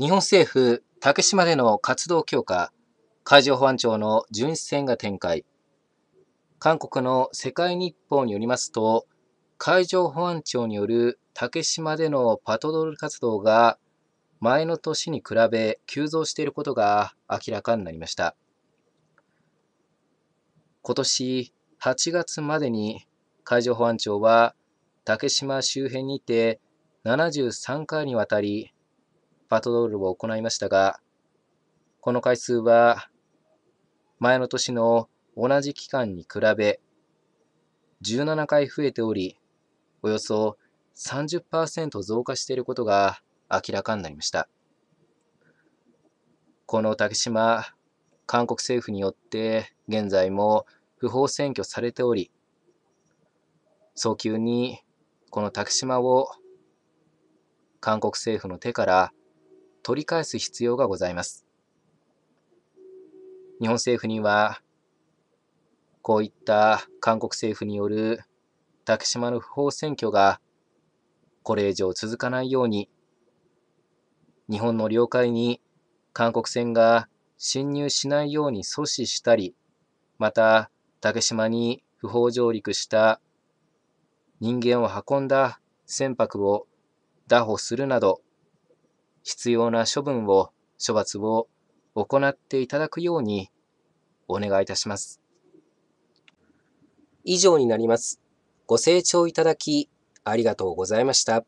日本政府竹島での活動強化、海上保安庁の巡視船が展開。韓国の世界日報によりますと、海上保安庁による竹島でのパトロール活動が前の年に比べ急増していることが明らかになりました。今年8月までに海上保安庁は竹島周辺にて73回にわたりパトロールを行いましたが、この回数は前の年の同じ期間に比べ17回増えており、およそ30%増加していることが明らかになりました。この竹島、韓国政府によって現在も不法占拠されており、早急にこの竹島を韓国政府の手から取り返す必要がございます。日本政府には、こういった韓国政府による竹島の不法占拠がこれ以上続かないように、日本の領海に韓国船が侵入しないように阻止したり、また竹島に不法上陸した人間を運んだ船舶を拿捕するなど、必要な処分を、処罰を行っていただくようにお願いいたします。以上になります。ご清聴いただきありがとうございました。